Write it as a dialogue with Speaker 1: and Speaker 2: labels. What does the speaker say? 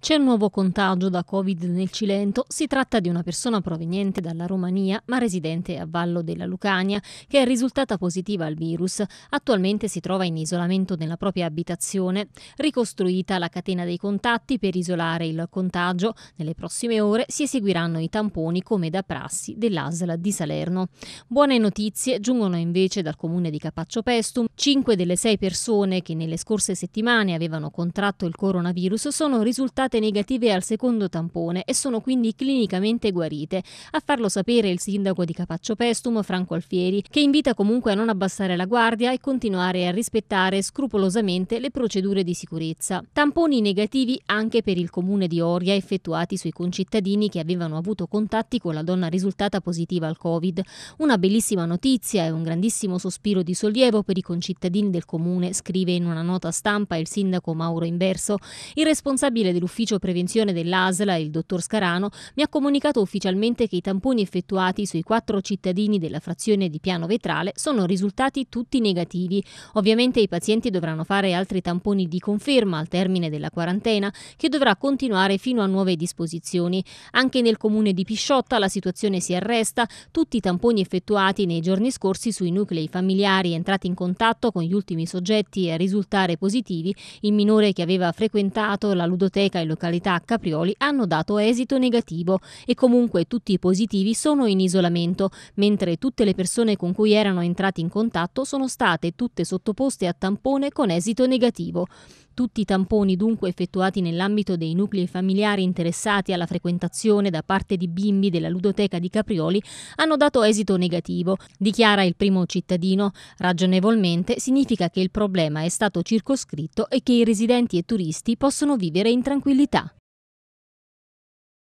Speaker 1: C'è un nuovo contagio da Covid nel Cilento. Si tratta di una persona proveniente dalla Romania ma residente a Vallo della Lucania che è risultata positiva al virus. Attualmente si trova in isolamento nella propria abitazione. Ricostruita la catena dei contatti per isolare il contagio, nelle prossime ore si eseguiranno i tamponi come da prassi dell'ASL di Salerno. Buone notizie giungono invece dal comune di Capaccio Pestum. Cinque delle sei persone che nelle scorse settimane avevano contratto il coronavirus sono risultate risultate negative al secondo tampone e sono quindi clinicamente guarite. A farlo sapere il sindaco di Capaccio Pestum, Franco Alfieri, che invita comunque a non abbassare la guardia e continuare a rispettare scrupolosamente le procedure di sicurezza. Tamponi negativi anche per il comune di Oria effettuati sui concittadini che avevano avuto contatti con la donna risultata positiva al Covid. Una bellissima notizia e un grandissimo sospiro di sollievo per i concittadini del comune, scrive in una nota stampa il sindaco Mauro Inverso, il responsabile dell'ufficio dell'ufficio prevenzione dell'ASLA, il dottor Scarano, mi ha comunicato ufficialmente che i tamponi effettuati sui quattro cittadini della frazione di Piano Vetrale sono risultati tutti negativi. Ovviamente i pazienti dovranno fare altri tamponi di conferma al termine della quarantena, che dovrà continuare fino a nuove disposizioni. Anche nel comune di Pisciotta la situazione si arresta, tutti i tamponi effettuati nei giorni scorsi sui nuclei familiari entrati in contatto con gli ultimi soggetti a risultare positivi, il minore che aveva frequentato la ludoteca e località Caprioli hanno dato esito negativo e comunque tutti i positivi sono in isolamento, mentre tutte le persone con cui erano entrati in contatto sono state tutte sottoposte a tampone con esito negativo. Tutti i tamponi dunque effettuati nell'ambito dei nuclei familiari interessati alla frequentazione da parte di bimbi della ludoteca di Caprioli hanno dato esito negativo, dichiara il primo cittadino. Ragionevolmente significa che il problema è stato circoscritto e che i residenti e turisti possono vivere in tranquillità. لتاء